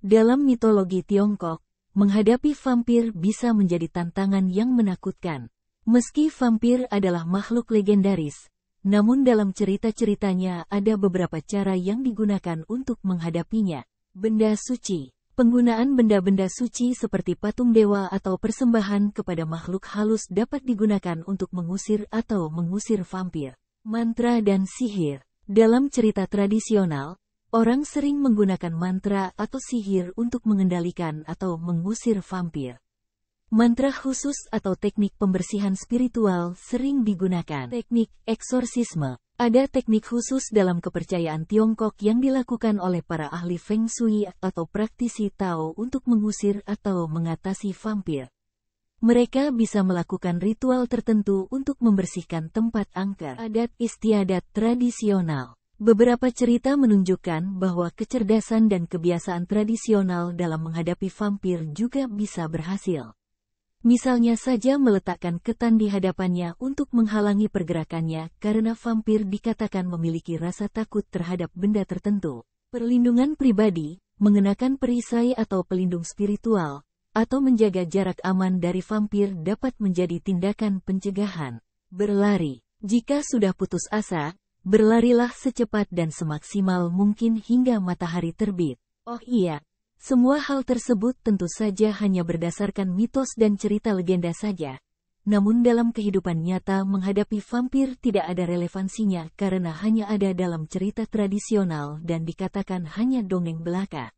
Dalam mitologi Tiongkok, menghadapi vampir bisa menjadi tantangan yang menakutkan. Meski vampir adalah makhluk legendaris, namun dalam cerita-ceritanya ada beberapa cara yang digunakan untuk menghadapinya. Benda suci Penggunaan benda-benda suci seperti patung dewa atau persembahan kepada makhluk halus dapat digunakan untuk mengusir atau mengusir vampir. Mantra dan sihir Dalam cerita tradisional, Orang sering menggunakan mantra atau sihir untuk mengendalikan atau mengusir vampir. Mantra khusus atau teknik pembersihan spiritual sering digunakan. Teknik eksorsisme ada teknik khusus dalam kepercayaan Tiongkok yang dilakukan oleh para ahli Feng Shui atau praktisi Tao untuk mengusir atau mengatasi vampir. Mereka bisa melakukan ritual tertentu untuk membersihkan tempat angker. Adat istiadat tradisional Beberapa cerita menunjukkan bahwa kecerdasan dan kebiasaan tradisional dalam menghadapi vampir juga bisa berhasil. Misalnya saja meletakkan ketan di hadapannya untuk menghalangi pergerakannya karena vampir dikatakan memiliki rasa takut terhadap benda tertentu. Perlindungan pribadi, mengenakan perisai atau pelindung spiritual, atau menjaga jarak aman dari vampir dapat menjadi tindakan pencegahan. Berlari. Jika sudah putus asa, Berlarilah secepat dan semaksimal mungkin hingga matahari terbit. Oh iya, semua hal tersebut tentu saja hanya berdasarkan mitos dan cerita legenda saja. Namun dalam kehidupan nyata menghadapi vampir tidak ada relevansinya karena hanya ada dalam cerita tradisional dan dikatakan hanya dongeng belaka.